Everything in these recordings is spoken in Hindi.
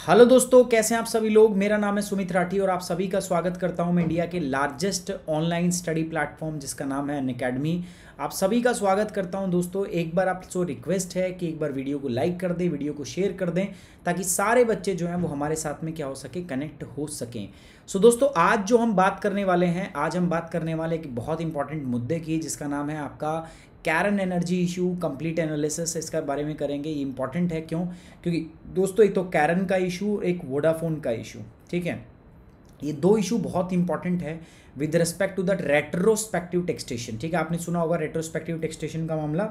हेलो दोस्तों कैसे हैं आप सभी लोग मेरा नाम है सुमित राठी और आप सभी का स्वागत करता हूं मैं इंडिया के लार्जेस्ट ऑनलाइन स्टडी प्लेटफॉर्म जिसका नाम है अनकेडमी आप सभी का स्वागत करता हूं दोस्तों एक बार आपसे रिक्वेस्ट है कि एक बार वीडियो को लाइक कर दें वीडियो को शेयर कर दें ताकि सारे बच्चे जो हैं वो हमारे साथ में क्या हो सके कनेक्ट हो सकें सो so, दोस्तों आज जो हम बात करने वाले हैं आज हम बात करने वाले एक बहुत इंपॉर्टेंट मुद्दे की जिसका नाम है आपका Cairn energy issue complete analysis इसका बारे में करेंगे ये इंपॉर्टेंट है क्यों क्योंकि दोस्तों एक तो कैरन का इशू एक वोडाफोन का इशू ठीक है ये दो इशू बहुत इंपॉर्टेंट है with respect to that retrospective taxation ठीक है आपने सुना होगा रेट्रोस्पेक्टिव टेक्सटेशन का मामला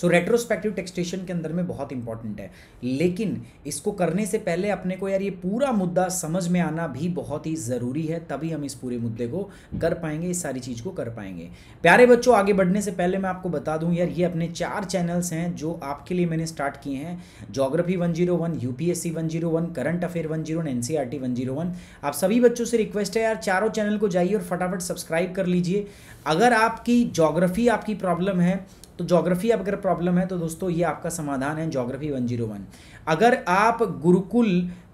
सो रेट्रोस्पेक्टिव टेक्सटेशन के अंदर में बहुत इंपॉर्टेंट है लेकिन इसको करने से पहले अपने को यार ये पूरा मुद्दा समझ में आना भी बहुत ही ज़रूरी है तभी हम इस पूरे मुद्दे को कर पाएंगे इस सारी चीज़ को कर पाएंगे प्यारे बच्चों आगे बढ़ने से पहले मैं आपको बता दूं यार ये अपने चार चैनल्स हैं जो आपके लिए मैंने स्टार्ट किए हैं geography one zero one UPSC one zero one current affair one zero one T e one zero one आप सभी बच्चों से रिक्वेस्ट है यार चारों चैनल को जाइए और फटाफट सब्सक्राइब कर लीजिए अगर आपकी जोग्राफी आपकी प्रॉब्लम है तो ज्योग्राफी अगर प्रॉब्लम है तो दोस्तों ये आपका समाधान है जीरो वन अगर आप गुरुकुल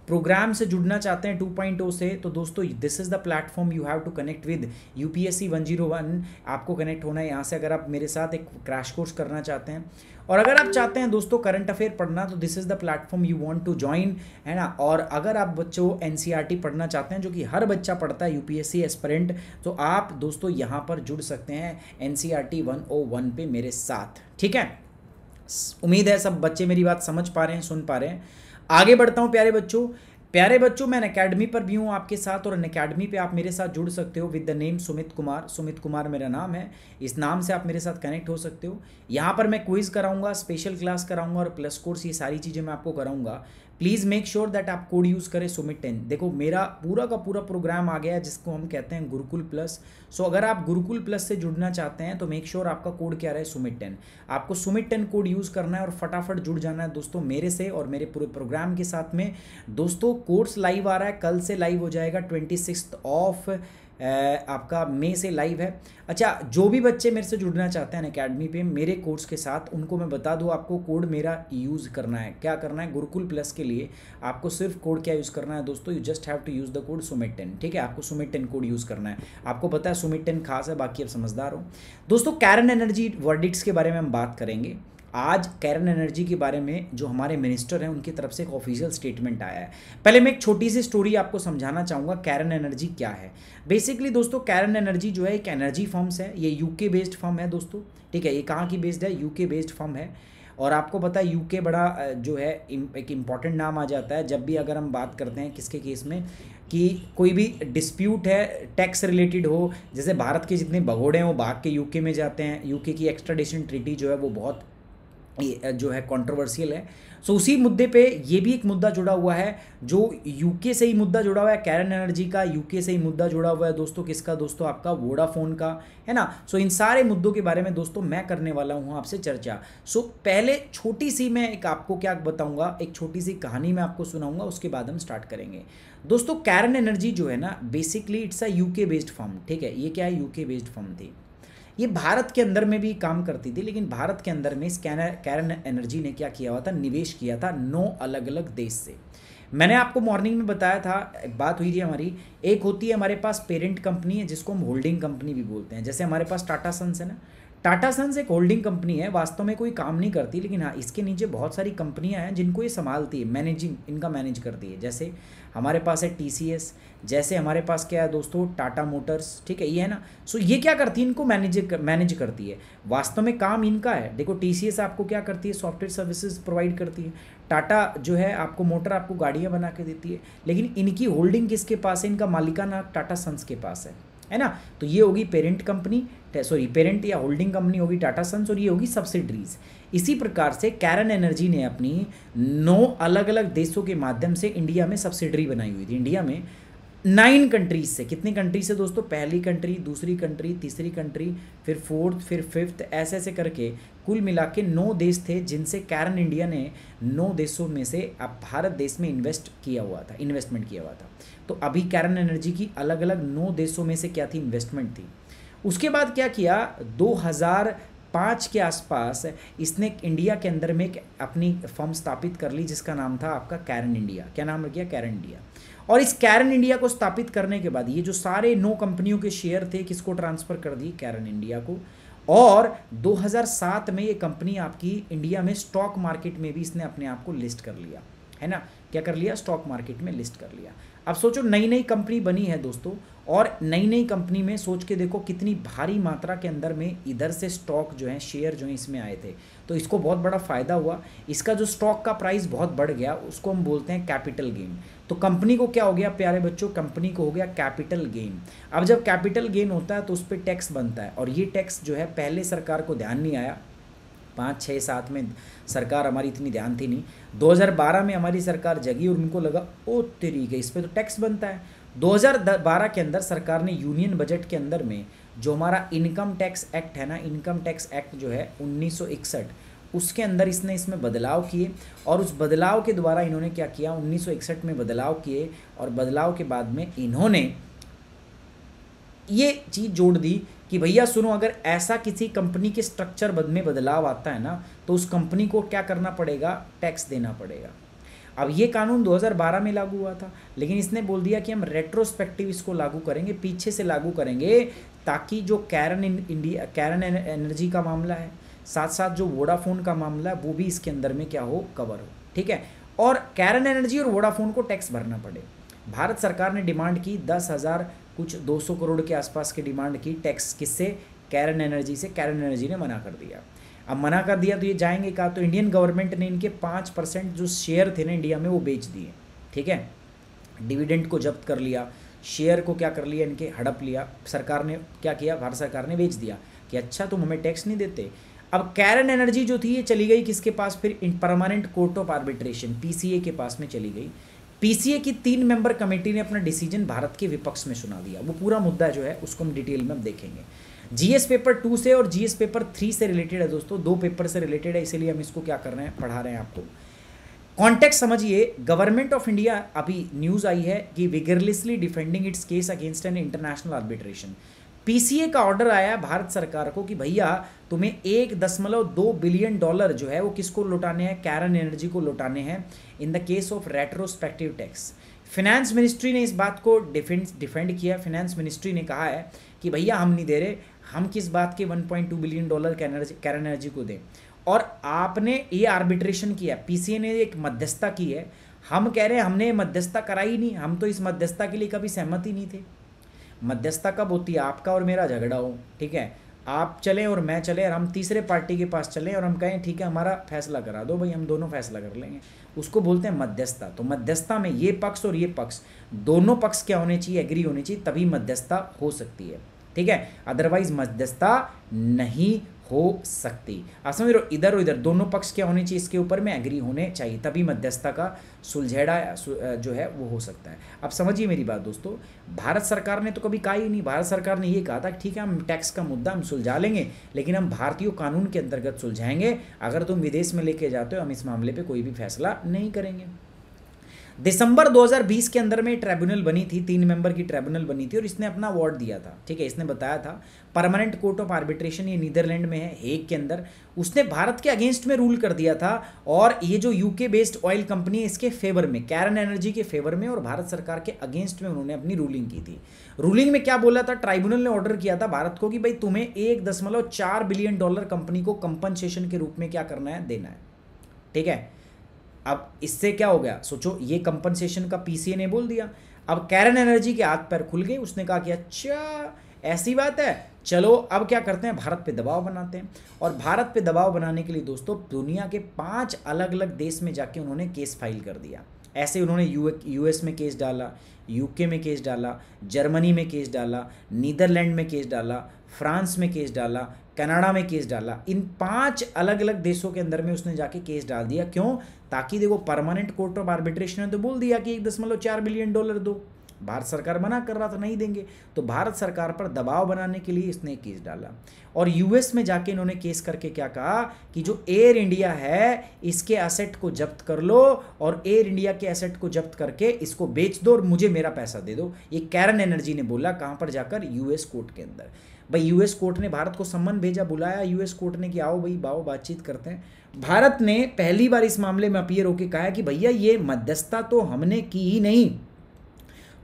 प्रोग्राम से जुड़ना चाहते हैं 2.0 से तो दोस्तों this is the platform you have to connect with U P S C one zero one आपको कनेक्ट होना है यहाँ से अगर आप मेरे साथ एक क्रैश कोर्स करना चाहते हैं और अगर आप चाहते हैं दोस्तों करंट अफेयर पढ़ना तो this is the platform you want to join है ना और अगर आप बच्चों एन e पढ़ना चाहते हैं जो कि हर बच्चा पढ़ता है यू पी एस्परेंट तो आप दोस्तों यहाँ पर जुड़ सकते हैं एन सी e oh पे मेरे साथ ठीक है उम्मीद है सब बच्चे मेरी बात समझ पा रहे हैं सुन पा रहे हैं आगे बढ़ता हूँ प्यारे बच्चों प्यारे बच्चों मैं अकेडमी पर भी हूँ आपके साथ और अकेडमी पर आप मेरे साथ जुड़ सकते हो with the name Sumit Kumar Sumit Kumar मेरा नाम है इस नाम से आप मेरे साथ कनेक्ट हो सकते हो यहाँ पर मैं क्विज़ कराऊंगा स्पेशल क्लास कराऊंगा और प्लस कोर्स ये सारी चीज़ें मैं आपको कराऊंगा प्लीज़ मेक श्योर दैट आप कोड यूज़ करें सुमित टेन देखो मेरा पूरा का पूरा प्रोग्राम आ गया है जिसको हम कहते हैं गुरुकुल प्लस सो so, अगर आप गुरुकुल प्लस से जुड़ना चाहते हैं तो मेक श्योर sure आपका कोड क्या रहे सुमित टेन आपको सुमित टेन कोड यूज़ करना है और फटाफट जुड़ जाना है दोस्तों मेरे से और मेरे पूरे प्रोग्राम के साथ में दोस्तों कोर्स लाइव आ रहा है कल से लाइव हो जाएगा ट्वेंटी ऑफ आपका मई से लाइव है अच्छा जो भी बच्चे मेरे से जुड़ना चाहते हैं अकेडमी पे मेरे कोर्स के साथ उनको मैं बता दूँ आपको कोड मेरा यूज़ करना है क्या करना है गुरुकुल प्लस के लिए आपको सिर्फ कोड क्या यूज़ करना है दोस्तों you just have to use the code Sumit ten ठीक है आपको सुमिट टेन कोड यूज़ करना है आपको पता है सुमिट टेन खास है बाकी आप समझदार हो दोस्तों कैरन एनर्जी वर्डिक्स के बारे में हम बात करेंगे आज कैरन एनर्जी के बारे में जो हमारे मिनिस्टर हैं उनकी तरफ से एक ऑफिशियल स्टेटमेंट आया है पहले मैं एक छोटी सी स्टोरी आपको समझाना चाहूँगा कैरन एनर्जी क्या है बेसिकली दोस्तों कैरन एनर्जी जो है एक एनर्जी फॉर्म्स है ये यूके बेस्ड फॉर्म है दोस्तों ठीक है ये कहाँ की बेस्ड है यूके बेस्ड फॉर्म है और आपको पता है यूके बड़ा जो है एक इम्पॉर्टेंट नाम आ जाता है जब भी अगर हम बात करते हैं किसके केस में कि कोई भी डिस्प्यूट है टैक्स रिलेटेड हो जैसे भारत के जितने भगोड़े हैं वो भाग के यूके में जाते हैं यूके की एक्स्ट्राडिशन ट्रीटी जो है वो बहुत जो है कंट्रोवर्शियल है सो so, उसी मुद्दे पे ये भी एक मुद्दा जुड़ा हुआ है जो यूके से ही मुद्दा जुड़ा हुआ है कैरन एनर्जी का यूके से ही मुद्दा जुड़ा हुआ है दोस्तों किसका दोस्तों आपका वोडाफोन का है ना सो so, इन सारे मुद्दों के बारे में दोस्तों मैं करने वाला हूँ आपसे चर्चा सो so, पहले छोटी सी मैं एक आपको क्या बताऊँगा एक छोटी सी कहानी मैं आपको सुनाऊँगा उसके बाद हम स्टार्ट करेंगे दोस्तों कैरन एनर्जी जो है ना basically it's a UK based firm ठीक है ये क्या है यूके बेस्ड फॉर्म थी ये भारत के अंदर में भी काम करती थी लेकिन भारत के अंदर में इस कैरन एनर्जी ने क्या किया हुआ था निवेश किया था नौ अलग अलग देश से मैंने आपको मॉर्निंग में बताया था बात हुई थी हमारी एक होती है हमारे पास पेरेंट कंपनी है जिसको हम होल्डिंग कंपनी भी बोलते हैं जैसे हमारे पास टाटा सन्स है ना टाटा सन्स एक होल्डिंग कंपनी है वास्तव में कोई काम नहीं करती लेकिन हाँ इसके नीचे बहुत सारी कंपनियां हैं जिनको ये संभालती है मैनेजिंग इनका मैनेज करती है जैसे हमारे पास है टी जैसे हमारे पास क्या है दोस्तों टाटा मोटर्स ठीक है ये है ना सो ये क्या करती है इनको मैनेज मैनेज करती है वास्तव में काम इनका है देखो टी आपको क्या करती है सॉफ्टवेयर सर्विसेज प्रोवाइड करती है टाटा जो है आपको मोटर आपको गाड़ियाँ बना के देती है लेकिन इनकी होल्डिंग किसके पास है इनका मालिकाना टाटा सन्स के पास है है ना तो ये होगी पेरेंट कंपनी सॉरी पेरेंट या होल्डिंग कंपनी होगी टाटा सन्स और ये होगी सब्सिडरीज इसी प्रकार से कैरन एनर्जी ने अपनी नौ अलग अलग देशों के माध्यम से इंडिया में सब्सिडरी बनाई हुई थी इंडिया में नाइन कंट्रीज से कितनी कंट्री से दोस्तों पहली कंट्री दूसरी कंट्री तीसरी कंट्री फिर फोर्थ फिर फिफ्थ ऐसे ऐसे करके कुल मिला के नौ देश थे जिनसे कैरन इंडिया ने नौ देशों में से अब भारत देश में इन्वेस्ट किया हुआ था इन्वेस्टमेंट किया हुआ था तो अभी कैरन एनर्जी की अलग अलग नौ देशों में से क्या थी इन्वेस्टमेंट थी उसके बाद क्या किया 2005 के आसपास इसने इंडिया के अंदर में एक अपनी फर्म स्थापित कर ली जिसका नाम था आपका कैरन इंडिया क्या नाम रख गया कैरन इंडिया और इस कैरन इंडिया को स्थापित करने के बाद ये जो सारे नौ कंपनियों के शेयर थे किसको ट्रांसफ़र कर दिए कैरन इंडिया को और 2007 में ये कंपनी आपकी इंडिया में स्टॉक मार्केट में भी इसने अपने आप को लिस्ट कर लिया है ना क्या कर लिया स्टॉक मार्केट में लिस्ट कर लिया अब सोचो नई नई कंपनी बनी है दोस्तों और नई नई कंपनी में सोच के देखो कितनी भारी मात्रा के अंदर में इधर से स्टॉक जो है शेयर जो है इसमें आए थे तो इसको बहुत बड़ा फ़ायदा हुआ इसका जो स्टॉक का प्राइस बहुत बढ़ गया उसको हम बोलते हैं कैपिटल गेन तो कंपनी को क्या हो गया प्यारे बच्चों कंपनी को हो गया कैपिटल गेन अब जब कैपिटल गेन होता है तो उस पर टैक्स बनता है और ये टैक्स जो है पहले सरकार को ध्यान नहीं आया पाँच छः सात में सरकार हमारी इतनी ध्यान थी नहीं 2012 में हमारी सरकार जगी और उनको लगा ओ तरीके इस पर तो टैक्स बनता है 2012 के अंदर सरकार ने यूनियन बजट के अंदर में जो हमारा इनकम टैक्स एक्ट है ना इनकम टैक्स एक्ट जो है उन्नीस उसके अंदर इसने इसमें बदलाव किए और उस बदलाव के द्वारा इन्होंने क्या किया 1961 में बदलाव किए और बदलाव के बाद में इन्होंने ये चीज़ जोड़ दी कि भैया सुनो अगर ऐसा किसी कंपनी के स्ट्रक्चर में बदलाव आता है ना तो उस कंपनी को क्या करना पड़ेगा टैक्स देना पड़ेगा अब ये कानून 2012 में लागू हुआ था लेकिन इसने बोल दिया कि हम रेट्रोस्पेक्टिव इसको लागू करेंगे पीछे से लागू करेंगे ताकि जो कैरन इंडिया कैरन एनर्जी का मामला है साथ साथ जो वोडाफोन का मामला है वो भी इसके अंदर में क्या हो कवर हो ठीक है और कैरन एनर्जी और वोडाफोन को टैक्स भरना पड़े भारत सरकार ने डिमांड की दस हज़ार कुछ 200 करोड़ के आसपास की डिमांड की टैक्स किससे कैरन एनर्जी से कैरन एनर्जी ने मना कर दिया अब मना कर दिया तो ये जाएंगे कहा तो इंडियन गवर्नमेंट ने इनके पाँच परसेंट जो शेयर थे ना इंडिया में वो बेच दिए ठीक है डिविडेंड को जब्त कर लिया शेयर को क्या कर लिया इनके हड़प लिया सरकार ने क्या किया भारत सरकार ने बेच दिया कि अच्छा तुम हमें टैक्स नहीं देते अब कैरन एनर्जी जो थी ये चली गई किसके पास फिर permanent court of arbitration P के पास में चली गई पीसीए की तीन मेंबर कमेटी ने अपना डिसीजन भारत के विपक्ष में सुना दिया वो पूरा मुद्दा जो है उसको हम डिटेल में देखेंगे जीएस पेपर टू से और जीएस पेपर थ्री से रिलेटेड है दोस्तों दो पेपर से रिलेटेड है इसीलिए हम इसको क्या कर रहे हैं पढ़ा रहे हैं आपको कॉन्टेक्ट समझिए गवर्नमेंट ऑफ इंडिया अभी न्यूज़ आई है कि vigorously defending its case against an international arbitration PCA का ऑर्डर आया भारत सरकार को कि भैया तुम्हें एक दशमलव दो बिलियन डॉलर जो है वो किसको लौटाने हैं कैरन एनर्जी को लौटाने हैं in the case of retrospective tax finance ministry ने इस बात को डिफेंड डिफेंड किया फिनेंस मिनिस्ट्री ने कहा है कि भैया हम नहीं दे रहे हम किस बात के 1.2 बिलियन डॉलर कैरन एनर्जी को दें और आपने ये आर्बिट्रेशन किया पी ने एक मध्यस्थता की है हम कह रहे हैं हमने मध्यस्थता कराई नहीं हम तो इस मध्यस्थता के लिए कभी सहमत ही नहीं थे मध्यस्थता कब होती है आपका और मेरा झगड़ा हो ठीक है आप चलें और मैं चलें और हम तीसरे पार्टी के पास चलें और हम कहें ठीक है हमारा फैसला करा दो भाई हम दोनों फैसला कर लेंगे उसको बोलते हैं मध्यस्थता तो मध्यस्थता में ये पक्ष और ये पक्ष दोनों पक्ष क्या होने चाहिए एग्री होने चाहिए तभी मध्यस्थता हो सकती है ठीक है अदरवाइज मध्यस्थता नहीं हो सकती आप समझ रहे हो इधर उधर दोनों पक्ष क्या होने चाहिए इसके ऊपर में एग्री होने चाहिए तभी मध्यस्थता का सुलझेड़ा जो है वो हो सकता है अब समझिए मेरी बात दोस्तों भारत सरकार ने तो कभी कहा ही नहीं भारत सरकार ने ये कहा था ठीक है हम टैक्स का मुद्दा हम सुलझा लेंगे लेकिन हम भारतीय कानून के अंतर्गत सुलझाएंगे अगर तुम विदेश में लेके जाते हो हम इस मामले पर कोई भी फैसला नहीं करेंगे दिसंबर 2020 के अंदर में ट्रिब्यूनल बनी थी तीन मेंबर की ट्रिब्यूनल बनी थी और इसने अपना अवार्ड दिया था ठीक है इसने बताया था परमानेंट कोर्ट ऑफ आर्बिट्रेशन ये नीदरलैंड में है हेग के अंदर उसने भारत के अगेंस्ट में रूल कर दिया था और ये जो यूके बेस्ड ऑयल कंपनी है इसके फेवर में कैरन एनर्जी के फेवर में और भारत सरकार के अगेंस्ट में उन्होंने अपनी रूलिंग की थी रूलिंग में क्या बोला था ट्राइब्यूनल ने ऑर्डर किया था भारत को कि भाई तुम्हें एक दशमलव चार बिलियन डॉलर कंपनी को कंपनसेशन के रूप में क्या करना है देना है ठीक है अब इससे क्या हो गया सोचो ये कंपनसेशन का पी ने बोल दिया अब कैरन एनर्जी के हाथ पैर खुल गए उसने कहा कि अच्छा ऐसी बात है चलो अब क्या करते हैं भारत पे दबाव बनाते हैं और भारत पे दबाव बनाने के लिए दोस्तों दुनिया के पांच अलग अलग देश में जाके उन्होंने केस फाइल कर दिया ऐसे उन्होंने यू यूएस में केस डाला यूके में केस डाला जर्मनी में केस डाला नीदरलैंड में केस डाला फ्रांस में केस डाला कनाडा में केस डाला इन पांच अलग अलग देशों के अंदर में उसने जाके केस डाल दिया क्यों ताकि देखो परमानेंट कोर्ट ऑफ आर्बिट्रेशन ने तो बोल दिया कि एक दशमलव चार बिलियन डॉलर दो भारत सरकार मना कर रहा था नहीं देंगे तो भारत सरकार पर दबाव बनाने के लिए इसने केस डाला और यूएस में जाके इन्होंने केस करके क्या कहा कि जो एयर इंडिया है इसके एसेट को जब्त कर लो और एयर इंडिया के एसेट को जब्त करके इसको बेच दो और मुझे मेरा पैसा दे दो ये कैरन एनर्जी ने बोला कहां पर जाकर यूएस कोर्ट के अंदर भाई यूएस कोर्ट ने भारत को सम्मन भेजा बुलाया यूएस कोर्ट ने कि आओ भाई बाओ बातचीत करते हैं भारत ने पहली बार इस मामले में अपियर होकर कहा कि भैया ये मध्यस्थता तो हमने की ही नहीं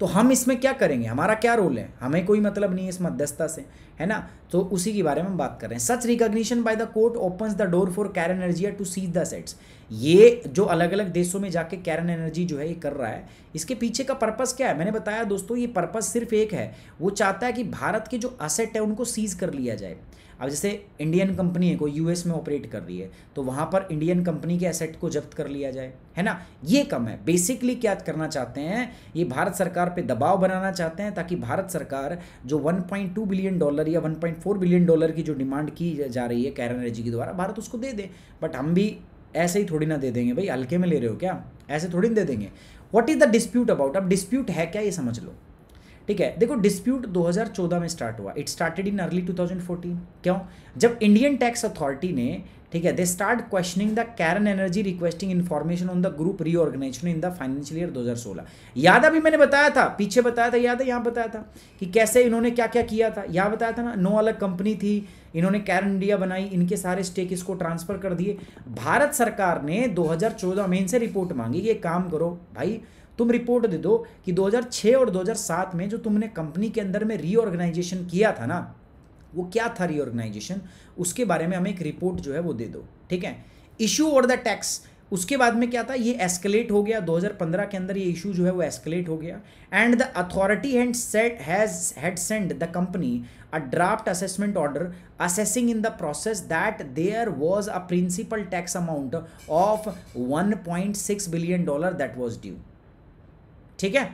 तो हम इसमें क्या करेंगे हमारा क्या रोल है हमें कोई मतलब नहीं है इस मध्यस्थता से है ना तो उसी के बारे में हम बात कर रहे हैं such recognition by the court opens the door for Cairn energia to seize the assets ये जो अलग अलग देशों में जाके कैरन एनर्जी जो है ये कर रहा है इसके पीछे का पर्पस क्या है मैंने बताया दोस्तों ये पर्पस सिर्फ एक है वो चाहता है कि भारत के जो असेट है उनको सीज कर लिया जाए अब जैसे इंडियन कंपनी है कोई यूएस में ऑपरेट कर रही है तो वहाँ पर इंडियन कंपनी के एसेट को जब्त कर लिया जाए है ना ये कम है बेसिकली क्या करना चाहते हैं ये भारत सरकार पे दबाव बनाना चाहते हैं ताकि भारत सरकार जो 1.2 बिलियन डॉलर या 1.4 बिलियन डॉलर की जो डिमांड की जा रही है कैरन एनर्जी के द्वारा भारत उसको दे दे बट हम भी ऐसे ही थोड़ी ना दे देंगे भाई हल्के में ले रहे हो क्या ऐसे थोड़ी ना दे देंगे what is the dispute about अब डिस्प्यूट है क्या ये समझ लो ठीक है देखो डिस्प्यूट 2014 में स्टार्ट हुआ इट स्टार्टेड इन अर्ली 2014 क्यों जब इंडियन टैक्स अथॉरिटी ने ठीक है they start questioning the Cairn energy requesting information on the group reorganisation in the financial year 2016 याद अभी मैंने बताया था पीछे बताया था याद है यहाँ बताया था कि कैसे इन्होंने क्या क्या किया था यहाँ बताया था ना नो अलग कंपनी थी इन्होंने कैरन इंडिया बनाई इनके सारे स्टेक इसको ट्रांसफर कर दिए भारत सरकार ने दो में इनसे रिपोर्ट मांगी कि काम करो भाई तुम रिपोर्ट दे दो कि 2006 और 2007 में जो तुमने कंपनी के अंदर में रीऑर्गेनाइजेशन किया था ना वो क्या था रीऑर्गेनाइजेशन उसके बारे में हमें एक रिपोर्ट जो है वो दे दो ठीक है इशू और द टैक्स उसके बाद में क्या था ये एस्केलेट हो गया 2015 के अंदर ये इशू जो है वो एस्केलेट हो गया and the authority hand set has had send the company a draft assessment order assessing in the process that there was a principal tax amount of 1.6 billion dollar that was due ठीक है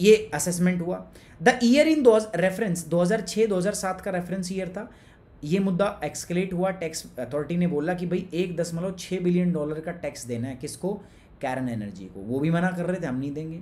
ये असेसमेंट हुआ द ईयर इन दो रेफरेंस 2006 2007 का रेफरेंस ईयर था ये मुद्दा एक्सकलेट हुआ टैक्स अथॉरिटी ने बोला कि भाई एक दशमलव छः बिलियन डॉलर का टैक्स देना है किसको कैरन एनर्जी को वो भी मना कर रहे थे हम नहीं देंगे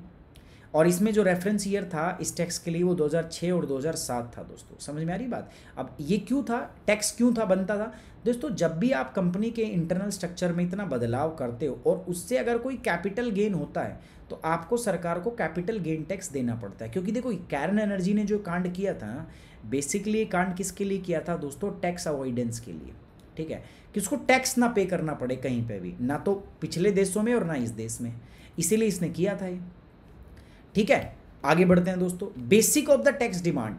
और इसमें जो रेफरेंस ईयर था इस टैक्स के लिए वो 2006 और 2007 था दोस्तों समझ में आ रही बात अब ये क्यों था टैक्स क्यों था बनता था दोस्तों जब भी आप कंपनी के इंटरनल स्ट्रक्चर में इतना बदलाव करते हो और उससे अगर कोई कैपिटल गेन होता है तो आपको सरकार को कैपिटल गेन टैक्स देना पड़ता है क्योंकि देखो कैरन एनर्जी ने जो कांड किया था बेसिकली कांड किसके लिए किया था दोस्तों टैक्स अवॉइडेंस के लिए ठीक है कि उसको टैक्स ना पे करना पड़े कहीं पर भी ना तो पिछले देशों में और ना इस देश में इसीलिए इसने किया था ये ठीक है आगे बढ़ते हैं दोस्तों basic of the tax demand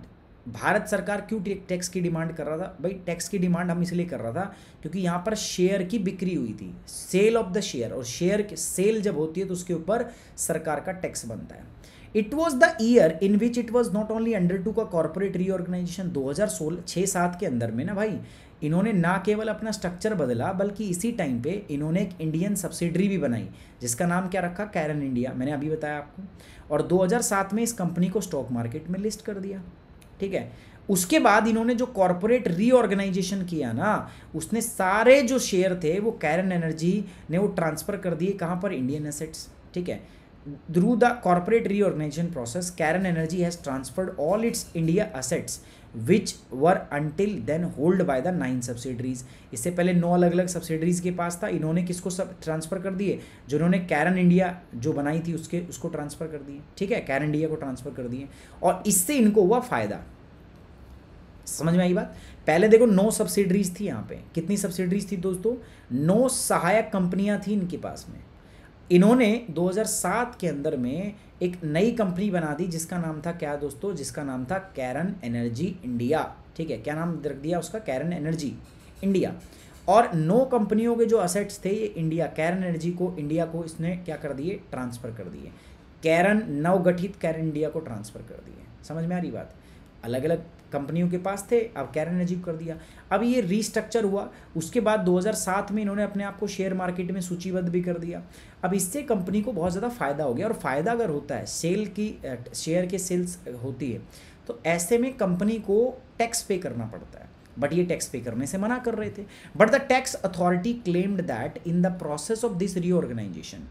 Bharat सरकार क्यों टैक्स की डिमांड कर रहा था भाई टैक्स की डिमांड हम इसलिए कर रहा था क्योंकि यहाँ पर शेयर की बिक्री हुई थी सेल ऑफ द शेयर और शेयर के सेल जब होती है तो उसके ऊपर सरकार का टैक्स बनता है it was the year in which it was not only under to का कॉर्पोरेट रीऑर्गेनाइजेशन दो हज़ार सोलह छः सात के अंदर में ना भाई इन्होंने ना केवल अपना स्ट्रक्चर बदला बल्कि इसी टाइम पे इन्होंने एक इंडियन सब्सिडरी भी बनाई जिसका नाम क्या रखा कैरन इंडिया मैंने अभी बताया आपको और 2007 में इस कंपनी को स्टॉक मार्केट में लिस्ट कर दिया ठीक है उसके बाद इन्होंने जो कॉरपोरेट रीऑर्गेनाइजेशन किया ना उसने सारे जो शेयर थे वो कैरन एनर्जी ने वो ट्रांसफ़र कर दिए कहाँ पर इंडियन एसेट्स ठीक है through the corporate reorganisation process Cairn energy has transferred all its India assets which were until then hold by the nine subsidiaries इससे पहले नौ अलग अलग सब्सिडरीज के पास था इन्होंने किसको सब ट्रांसफ़र कर दिए जिन्होंने कैरन इंडिया जो बनाई थी उसके उसको ट्रांसफ़र कर दिए ठीक है कैरन इंडिया को ट्रांसफ़र कर दिए और इससे इनको हुआ फ़ायदा समझ में आई बात पहले देखो नौ सब्सिडरीज थी यहाँ पे कितनी सब्सिडरीज थी दोस्तों नौ सहायक कंपनियाँ थी इनके पास में इन्होंने 2007 के अंदर में एक नई कंपनी बना दी जिसका नाम था क्या दोस्तों जिसका नाम था कैरन एनर्जी इंडिया ठीक है क्या नाम रख दिया उसका कैरन एनर्जी इंडिया और नौ कंपनियों के जो असेट्स थे ये इंडिया कैरन एनर्जी को इंडिया को इसने क्या कर दिए ट्रांसफ़र कर दिए कैरन नवगठित कैरन इंडिया को ट्रांसफ़र कर दिए समझ में आ रही बात अलग अलग कंपनियों के पास थे अब कैरन अजीव कर दिया अब ये रीस्ट्रक्चर हुआ उसके बाद 2007 में इन्होंने अपने आप को शेयर मार्केट में सूचीबद्ध भी कर दिया अब इससे कंपनी को बहुत ज़्यादा फ़ायदा हो गया और फ़ायदा अगर होता है सेल की शेयर के सेल्स होती है तो ऐसे में कंपनी को टैक्स पे करना पड़ता है बट ये टैक्स पे करने से मना कर रहे थे but the tax authority claimed that in the process of this reorganisation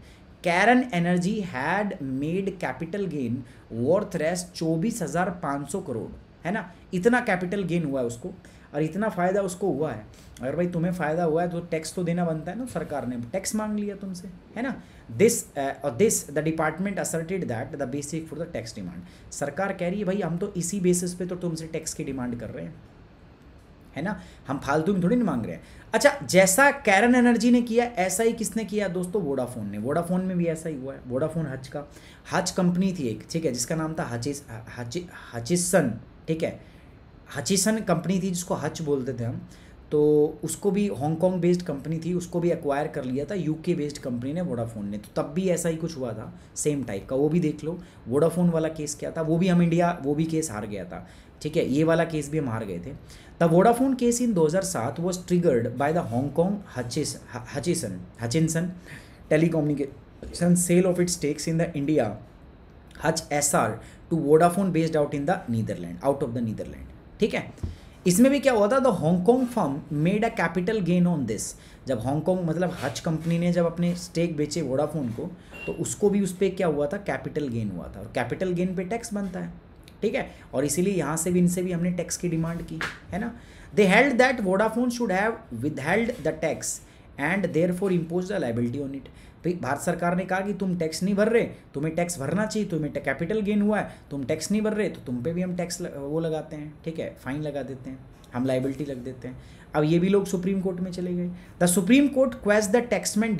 Cairn energy had made capital gain worth Rs चौबीस हज़ार पाँच सौ करोड़ है ना इतना कैपिटल गेन हुआ है उसको और इतना फ़ायदा उसको हुआ है अगर भाई तुम्हें फ़ायदा हुआ है तो टैक्स तो देना बनता है ना सरकार ने टैक्स मांग लिया तुमसे है ना दिस uh, और this the department asserted that the basic for the tax demand सरकार कह रही है भाई हम तो इसी बेसिस पे तो तुमसे टैक्स की डिमांड कर रहे हैं है ना हम फालतू में थोड़ी ना मांग रहे हैं अच्छा जैसा कैरन एनर्जी ने किया ऐसा ही किसने किया दोस्तों वोडाफोन ने वोडाफोन में भी ऐसा ही हुआ है वोडाफोन हच का हच कंपनी थी एक ठीक है जिसका नाम था हचिस हचिसन ठीक है हचिसन कंपनी थी जिसको हच बोलते थे हम तो उसको भी हांगकॉन्ग बेस्ड कंपनी थी उसको भी एक्वायर कर लिया था यूके बेस्ड कंपनी ने वोडाफोन ने तो तब भी ऐसा ही कुछ हुआ था सेम टाइप का वो भी देख लो वोडाफोन वाला केस क्या था वो भी हम इंडिया वो भी केस हार गया था ठीक है ये वाला केस भी हम हार गए थे द वोडाफोन केस इन 2007 हज़ार सात was triggered by the Hong Kong Hutchison Hutchinson telecommunication sale of it stakes in the India Hutch S R to Vodafone based out in the Netherland out of the Netherland ठीक है इसमें भी क्या हुआ था the Hong Kong firm made a capital gain on this जब हांगकॉन्ग मतलब हच कंपनी ने जब अपने स्टेक बेचे वोडाफोन को तो उसको भी उस पर क्या हुआ था कैपिटल गेन हुआ था और कैपिटल गेन पे टैक्स बनता है ठीक है और इसीलिए यहाँ से भी इनसे भी हमने टैक्स की डिमांड की है ना they held that Vodafone should have withheld the tax and therefore impose the liability on it Bharat सरकार ने कहा कि तुम टैक्स नहीं भर रहे तुम्हें टैक्स भरना चाहिए तुम्हें कैपिटल गेन हुआ है तुम टैक्स नहीं भर रहे तो तुम पे भी हम टैक्स वो लगाते हैं ठीक है फाइन लगा देते हैं हम लाइबिलिटी लग देते हैं अब ये भी लोग सुप्रीम कोर्ट में चले गए the supreme court quest the taxman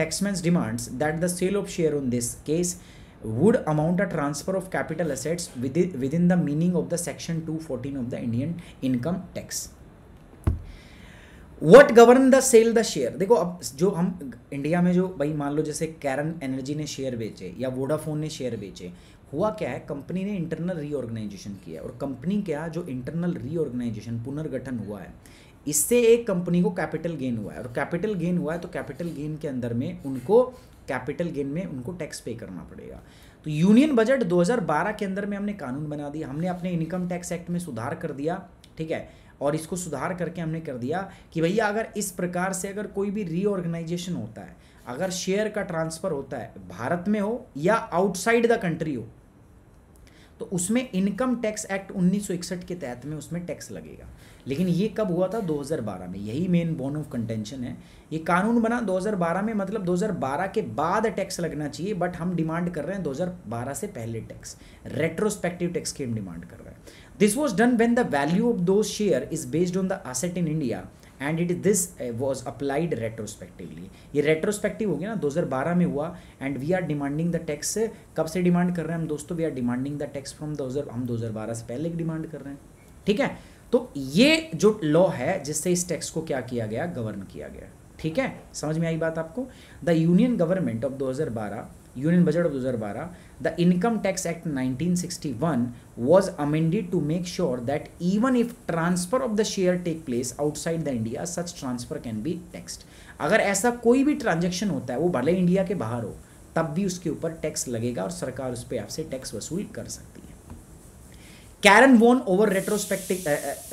taxman demands that the sale of share on this case would amount a transfer of capital assets within, within the meaning of the section 214 of the Indian income tax. What govern the sale the share देखो अब जो हम इंडिया में जो भाई मान लो जैसे कैरन एनर्जी ने शेयर बेचे या वोडाफोन ने शेयर बेचे हुआ क्या है कंपनी ने इंटरनल रीऑर्गेनाइजेशन किया और कंपनी क्या जो इंटरनल रीऑर्गेनाइजेशन पुनर्गठन हुआ है इससे एक कंपनी को कैपिटल गेन हुआ है और कैपिटल गेन हुआ है तो कैपिटल गेन के अंदर में उनको कैपिटल गेन में उनको टैक्स पे करना पड़ेगा तो यूनियन बजट 2012 के अंदर में हमने कानून बना दिया हमने अपने इनकम टैक्स एक्ट में सुधार कर दिया ठीक है और इसको सुधार करके हमने कर दिया कि भैया अगर इस प्रकार से अगर कोई भी रीऑर्गेनाइजेशन होता है अगर शेयर का ट्रांसफ़र होता है भारत में हो या आउटसाइड द कंट्री हो तो उसमें इनकम टैक्स एक्ट 1961 के तहत में उसमें टैक्स लगेगा लेकिन ये कब हुआ था 2012 में यही मेन बोन ऑफ कंटेंशन है ये कानून बना 2012 में मतलब 2012 के बाद टैक्स लगना चाहिए बट हम डिमांड कर रहे हैं 2012 से पहले टैक्स रेट्रोस्पेक्टिव टैक्स की हम डिमांड कर रहे हैं this was done when the value of दो share is based on the asset in India and it is this was applied retrospectively ये रेट्रोस्पेक्टिव हो गया ना 2012 में हुआ and we are demanding the tax कब से डिमांड कर रहे हैं हम दोस्तों we are demanding the tax from दो हम 2012 से पहले डिमांड कर रहे हैं ठीक है तो ये जो लॉ है जिससे इस टैक्स को क्या किया गया गवर्न किया गया ठीक है समझ में आई बात आपको the union government of 2012 union budget of 2012 the income tax act 1961 was amended to make sure that even if transfer of the share take place outside the India such transfer can be taxed अगर ऐसा कोई भी ट्रांजेक्शन होता है वो भले इंडिया के बाहर हो तब भी उसके ऊपर टैक्स लगेगा और सरकार उस पर आपसे टैक्स वसूल कर सकती Cairn won over retrospectic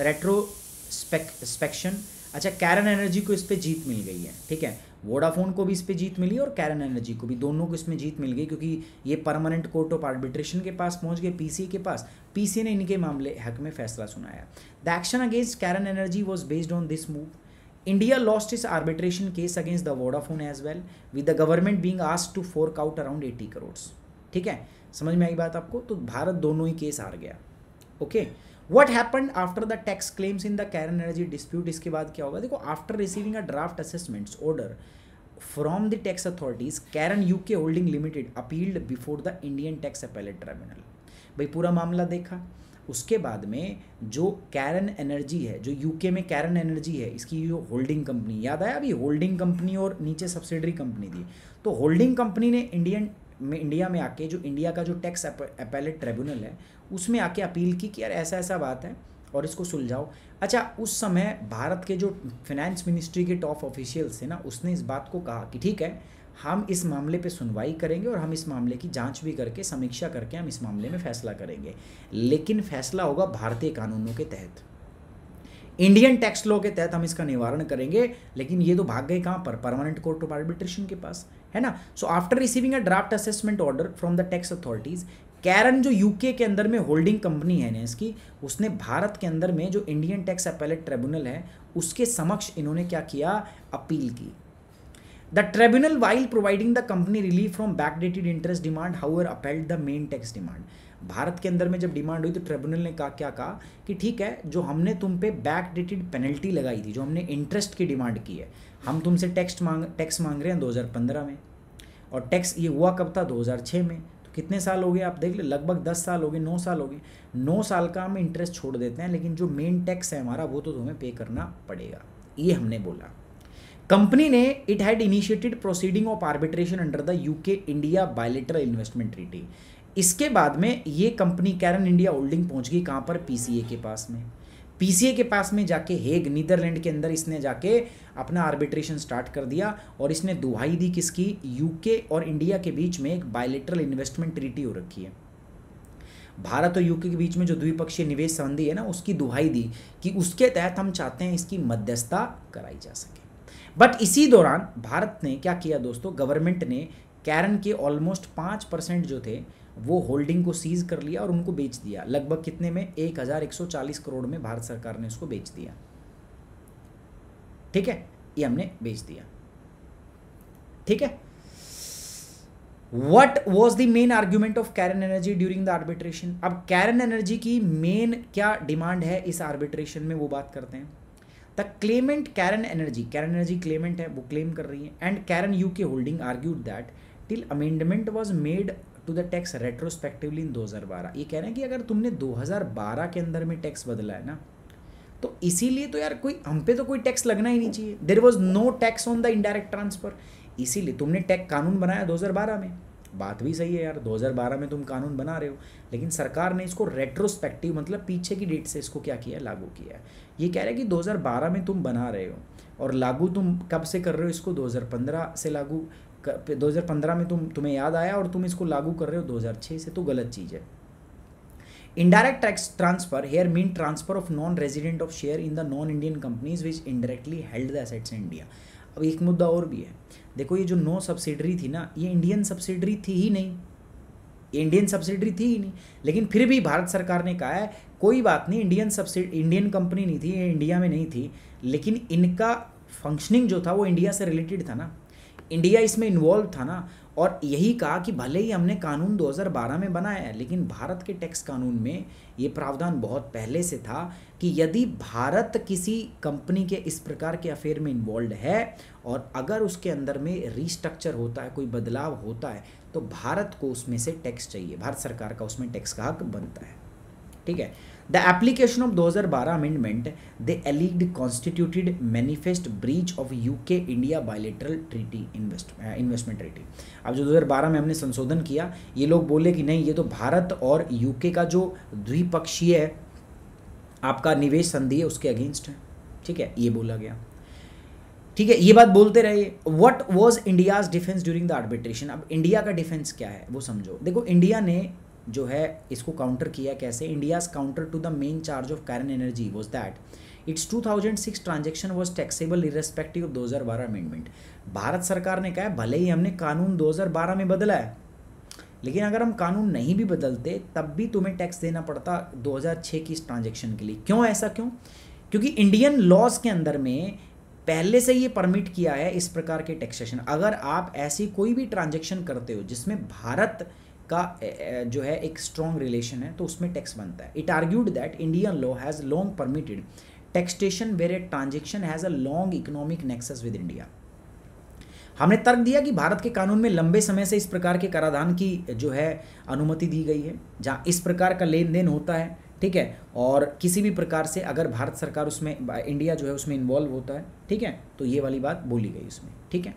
retrospection अच्छा कैरन एनर्जी को इस पर जीत मिल गई है ठीक है वोडाफोन को भी इस पर जीत मिली और कैरन एनर्जी को भी दोनों को इसमें जीत मिल गई क्योंकि ये परमानेंट कोर्ट ऑफ आर्बिट्रेशन के पास पहुंच गए पी के पास पी ने इनके मामले हक में फैसला सुनाया the action against Cairn energy was based on this move India lost its arbitration case against the Vodafone as well with the government being asked to fork out around eighty crores ठीक है समझ में आई बात आपको तो भारत दोनों ही केस हार गया okay what happen after the tax claims in the Cairn energy dispute इसके बाद क्या होगा देखो after receiving a draft assessments order from the tax authorities Cairn U K holding limited appealed before the Indian tax appellate tribunal भाई पूरा मामला देखा उसके बाद में जो कैरन एनर्जी है जो यूके में कैरन एनर्जी है इसकी जो होल्डिंग कंपनी याद आया अभी होल्डिंग कंपनी और नीचे सब्सिडरी कंपनी थी तो होल्डिंग कंपनी ने इंडियन में इंडिया में आके जो इंडिया का जो टैक्स अपैलेट ट्रिब्यूनल है उसमें आके अपील की कि यार ऐसा ऐसा बात है और इसको सुलझाओ अच्छा उस समय भारत के जो फिनेंस मिनिस्ट्री के टॉप ऑफिशियल्स हैं ना उसने इस बात को कहा कि ठीक है हम इस मामले पे सुनवाई करेंगे और हम इस मामले की जांच भी करके समीक्षा करके हम इस मामले में फैसला करेंगे लेकिन फैसला होगा भारतीय कानूनों के तहत इंडियन टैक्स लॉ के तहत हम इसका निवारण करेंगे लेकिन ये तो भाग गए कहाँ पर परमानेंट कोर्ट ऑफ आर्बिट्रेशन के पास है ना so after receiving a draft assessment order from the tax authorities Cairn जो यूके के अंदर में होल्डिंग कंपनी है ना इसकी उसने भारत के अंदर में जो इंडियन टैक्स अपेलेट ट्रिब्यूनल है उसके समक्ष इन्होंने क्या किया अपील की the tribunal while providing the company relief from backdated interest demand however appealed the main tax demand Bharat के अंदर में जब डिमांड हुई तो ट्रिब्यूनल ने कहा क्या कहा कि ठीक है जो हमने तुम पे बैक डेटेड पेनल्टी लगाई थी जो हमने इंटरेस्ट की डिमांड की है हम तुमसे टैक्स मांग टैक्स मांग रहे हैं 2015 में और टैक्स ये हुआ कब था 2006 में तो कितने साल हो गए आप देख ले लगभग दस साल हो गए नौ साल हो गए नौ साल का हम इंटरेस्ट छोड़ देते हैं लेकिन जो मेन टैक्स है हमारा वो तो तुम्हें पे करना पड़ेगा ये हमने बोला कंपनी ने it had initiated proceeding of arbitration under the UK India bilateral investment treaty इसके बाद में ये कंपनी कैरन इंडिया होल्डिंग पहुंच गई कहाँ पर पीसीए के पास में पीसीए के पास में जाके हेग नीदरलैंड के अंदर इसने जाके अपना आर्बिट्रेशन स्टार्ट कर दिया और इसने दुहाई दी किसकी यूके और इंडिया के बीच में एक बायोलेटरल इन्वेस्टमेंट ट्रीटी हो रखी है भारत और यूके के बीच में जो द्विपक्षीय निवेश संबंधी है ना उसकी दुहाई दी कि उसके तहत हम चाहते हैं इसकी मध्यस्थता कराई जा सके बट इसी दौरान भारत ने क्या किया दोस्तों गवर्नमेंट ने कैरन के ऑलमोस्ट पाँच परसेंट जो थे वो होल्डिंग को सीज कर लिया और उनको बेच दिया लगभग कितने में एक हज़ार एक सौ चालीस करोड़ में भारत सरकार ने उसको बेच दिया ठीक है ये हमने बेच दिया ठीक है what was the main argument of Cairn Energy during the arbitration अब कैरन एनर्जी की मेन क्या डिमांड है इस आर्बिट्रेशन में वो बात करते हैं the claimant Cairn Energy Cairn Energy claimant है वो क्लेम कर रही है and Cairn U K holdings argued that till amendment was made to the tax retrospectively in 2012 ये कह रहे हैं कि अगर तुमने 2012 के अंदर में टैक्स बदला है ना तो इसीलिए तो यार कोई हम पे तो कोई टैक्स लगना ही नहीं चाहिए there was no tax on the indirect transfer इसीलिए तुमने टैक्स कानून बनाया दो में बात भी सही है यार 2012 में तुम कानून बना रहे हो लेकिन सरकार ने इसको रेट्रोस्पेक्टिव मतलब पीछे की डेट से इसको क्या किया लागू किया है ये कह रहे हैं कि 2012 में तुम बना रहे हो और लागू तुम कब से कर रहे हो इसको 2015 से लागू 2015 में तुम तुम्हें याद आया और तुम इसको लागू कर रहे हो 2006 से तो गलत चीज़ है indirect tax transfer here mean transfer of non resident of share in the non Indian companies which indirectly held the assets in India अब एक मुद्दा और भी है देखो ये जो नो सब्सिडरी थी ना ये इंडियन सब्सिडरी थी ही नहीं इंडियन सब्सिडरी थी ही नहीं लेकिन फिर भी भारत सरकार ने कहा है कोई बात नहीं इंडियन सब्सिडी इंडियन कंपनी नहीं थी ये इंडिया में नहीं थी लेकिन इनका फंक्शनिंग जो था वो इंडिया से रिलेटेड था ना इंडिया इसमें इन्वॉल्व था ना और यही कहा कि भले ही हमने कानून 2012 में बनाया है लेकिन भारत के टैक्स कानून में ये प्रावधान बहुत पहले से था कि यदि भारत किसी कंपनी के इस प्रकार के अफेयर में इन्वॉल्व है और अगर उसके अंदर में रिस्ट्रक्चर होता है कोई बदलाव होता है तो भारत को उसमें से टैक्स चाहिए भारत सरकार का उसमें टैक्स का हक बनता है ठीक है द एप्लीकेशन ऑफ 2012 बारह amendment the constituted constituted manifest breach of U K India invest, treaty uh, अब जो 2012 में हमने संशोधन किया ये लोग बोले कि नहीं ये तो भारत और यूके का जो द्विपक्षीय आपका निवेश संधि है उसके अगेंस्ट है ठीक है ये बोला गया ठीक है ये बात बोलते रहे what was India's defence during the arbitration अब इंडिया का डिफेंस क्या है वो समझो देखो इंडिया ने जो है इसको काउंटर किया कैसे India's counter to the main charge of Cairn energy was that its 2006 transaction was taxable irrespective of बारह अमेंडमेंट भारत सरकार ने कहा भले ही हमने कानून दो हज़ार बारह में बदला है लेकिन अगर हम कानून नहीं भी बदलते तब भी तुम्हें टैक्स देना पड़ता दो हजार छः की इस ट्रांजेक्शन के लिए क्यों ऐसा क्यों क्योंकि इंडियन लॉज के अंदर में पहले से ये परमिट किया है इस प्रकार के टैक्सेशन अगर आप ऐसी कोई भी ट्रांजेक्शन करते हो जिसमें भारत का जो है एक स्ट्रॉन्ग रिलेशन है तो उसमें टैक्स बनता है it argued that Indian law has long permitted taxation where a transaction has a long economic nexus with India हमने तर्क दिया कि भारत के कानून में लंबे समय से इस प्रकार के कराधान की जो है अनुमति दी गई है जहाँ इस प्रकार का लेन देन होता है ठीक है और किसी भी प्रकार से अगर भारत सरकार उसमें इंडिया जो है उसमें इन्वॉल्व होता है ठीक है तो ये वाली बात बोली गई उसमें ठीक है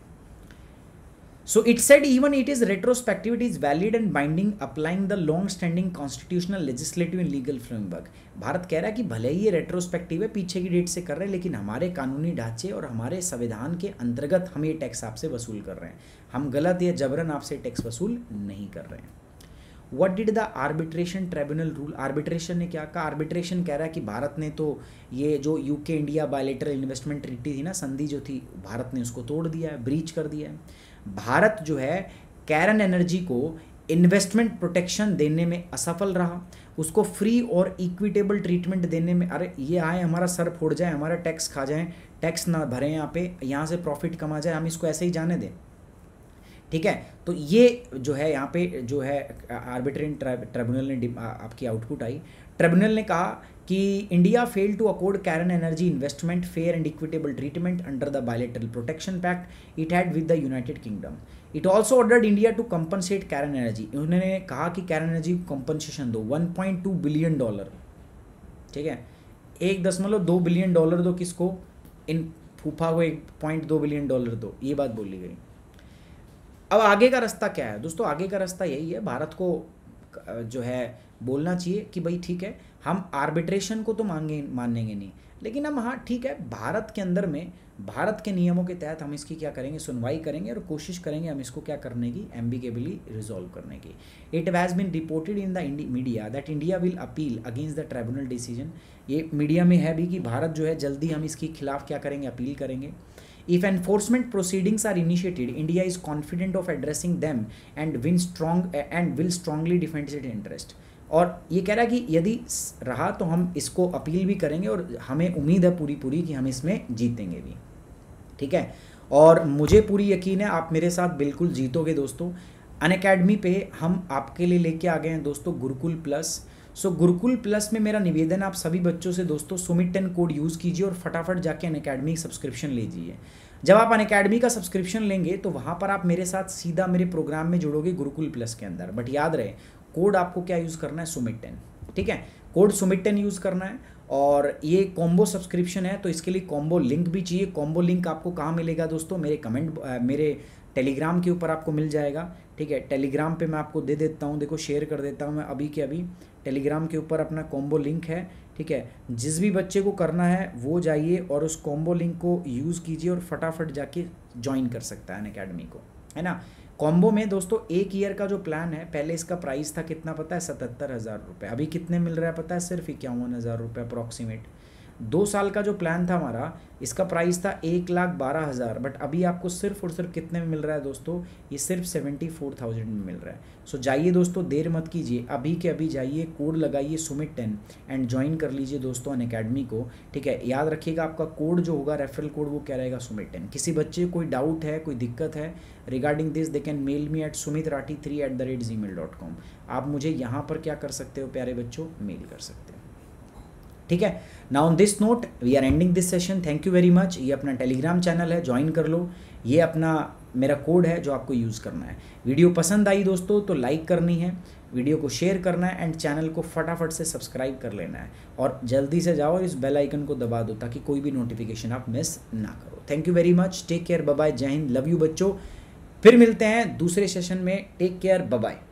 so it said even it is retrospective it is valid and binding applying the long standing constitutional legislative and legal framework Bharat कह रहा है कि भले ही ये रेट्रोस्पेक्टिव है पीछे की डेट से कर रहे हैं लेकिन हमारे कानूनी ढांचे और हमारे संविधान के अंतर्गत हम ये टैक्स आपसे वसूल कर रहे हैं हम गलत या जबरन आपसे टैक्स वसूल नहीं कर रहे हैं what did the arbitration tribunal rule arbitration ने क्या कहा आर्बिट्रेशन कह रहा है कि भारत ने तो ये जो UK India bilateral investment treaty थी ना संधि जो थी भारत ने उसको तोड़ दिया है ब्रीच कर दिया है भारत जो है कैरन एनर्जी को इन्वेस्टमेंट प्रोटेक्शन देने में असफल रहा उसको फ्री और इक्विटेबल ट्रीटमेंट देने में अरे ये आए हमारा सर फोड़ जाए हमारा टैक्स खा जाए टैक्स ना भरें यहाँ पे यहाँ से प्रॉफिट कमा जाए हम इसको ऐसे ही जाने दें ठीक है तो ये जो है यहाँ पे जो है आर्बिट्रेन ट्रिब्यूनल ने आपकी आउटपुट आई ट्रिब्यूनल ने कहा कि India fail to accord Cairn Energy investment fair and equitable treatment under the bilateral protection pact it had with the United Kingdom it also ordered India to compensate Cairn Energy उन्होंने कहा कि कैरन एनर्जी को कंपनसेशन दो 1.2 बिलियन डॉलर ठीक है एक दशमलव दो बिलियन डॉलर दो किसको इन फूफा को एक पॉइंट दो बिलियन डॉलर दो ये बात बोली गई अब आगे का रास्ता क्या है दोस्तों आगे का रास्ता यही है भारत को जो है बोलना चाहिए कि भाई ठीक है हम आर्बिट्रेशन को तो मांगे मानेंगे नहीं लेकिन हम हाँ ठीक है भारत के अंदर में भारत के नियमों के तहत हम इसकी क्या करेंगे सुनवाई करेंगे और कोशिश करेंगे हम इसको क्या करने की एम्बिगेबली रिजॉल्व करने की it was been reported in the media that India will appeal against the tribunal decision ये मीडिया में है भी कि भारत जो है जल्दी हम इसके खिलाफ क्या करेंगे अपील करेंगे if enforcement proceedings are initiated India is confident of addressing them and win strong and will will strongly interest और ये कह रहा है कि यदि रहा तो हम इसको अपील भी करेंगे और हमें उम्मीद है पूरी पूरी कि हम इसमें जीतेंगे भी ठीक है और मुझे पूरी यकीन है आप मेरे साथ बिल्कुल जीतोगे दोस्तों अन अकेडमी पे हम आपके लिए लेके आ गए हैं दोस्तों गुरुकुल प्लस सो गुरुकुल प्लस में मेरा निवेदन आप सभी बच्चों से दोस्तों सुमिट टेन कोड यूज़ कीजिए और फटाफट जाके अन अकेडमी सब्सक्रिप्शन लीजिए जब आप अन अकेडमी का सब्सक्रिप्शन लेंगे तो वहाँ पर आप मेरे साथ सीधा मेरे प्रोग्राम में जुड़ोगे गुरुकुल प्लस के अंदर बट याद रहे कोड आपको क्या यूज़ करना है सुमिट टेन ठीक है कोड सुमिट टेन यूज़ करना है और ये कॉम्बो सब्सक्रिप्शन है तो इसके लिए कॉम्बो लिंक भी चाहिए कॉम्बो लिंक आपको कहाँ मिलेगा दोस्तों मेरे कमेंट मेरे टेलीग्राम के ऊपर आपको मिल जाएगा ठीक है टेलीग्राम पे मैं आपको दे देता हूँ देखो शेयर कर देता हूँ मैं अभी के अभी टेलीग्राम के ऊपर अपना कॉम्बो लिंक है ठीक है जिस भी बच्चे को करना है वो जाइए और उस कॉम्बो लिंक को यूज़ कीजिए और फटाफट जाके ज्वाइन कर सकता है अन अकेडमी को है ना कॉम्बो में दोस्तों एक ईयर का जो प्लान है पहले इसका प्राइस था कितना पता है सतहत्तर हज़ार रुपये अभी कितने मिल रहा है पता है सिर्फ इक्यावन हज़ार रुपये अप्रॉक्सीमेट दो साल का जो प्लान था हमारा इसका प्राइस था एक लाख बारह हज़ार बट अभी आपको सिर्फ और सिर्फ कितने में मिल रहा है दोस्तों ये सिर्फ सेवेंटी फोर थाउजेंड में मिल रहा है सो so, जाइए दोस्तों देर मत कीजिए अभी के अभी जाइए कोड लगाइए सुमित टेन एंड ज्वाइन कर लीजिए दोस्तों अन अकेडमी को ठीक है याद रखिएगा आपका कोड जो होगा रेफरल कोड वो क्या रहेगा सुमित टेन किसी बच्चे कोई डाउट है कोई दिक्कत है regarding this they can mail me at Sumit Rathi three at the rate gmail dot com आप मुझे यहाँ पर क्या कर सकते हो प्यारे बच्चों मेल कर सकते हो ठीक है ना on this note we are ending this session thank you very much ये अपना टेलीग्राम चैनल है ज्वाइन कर लो ये अपना मेरा कोड है जो आपको यूज़ करना है वीडियो पसंद आई दोस्तों तो लाइक करनी है वीडियो को शेयर करना है एंड चैनल को फटाफट से सब्सक्राइब कर लेना है और जल्दी से जाओ और इस बेल आइकन को दबा दो ताकि कोई भी नोटिफिकेशन आप मिस ना करो thank you very much take care bye जय हिंद लव यू बच्चों फिर मिलते हैं दूसरे सेशन में टेक केयर बाय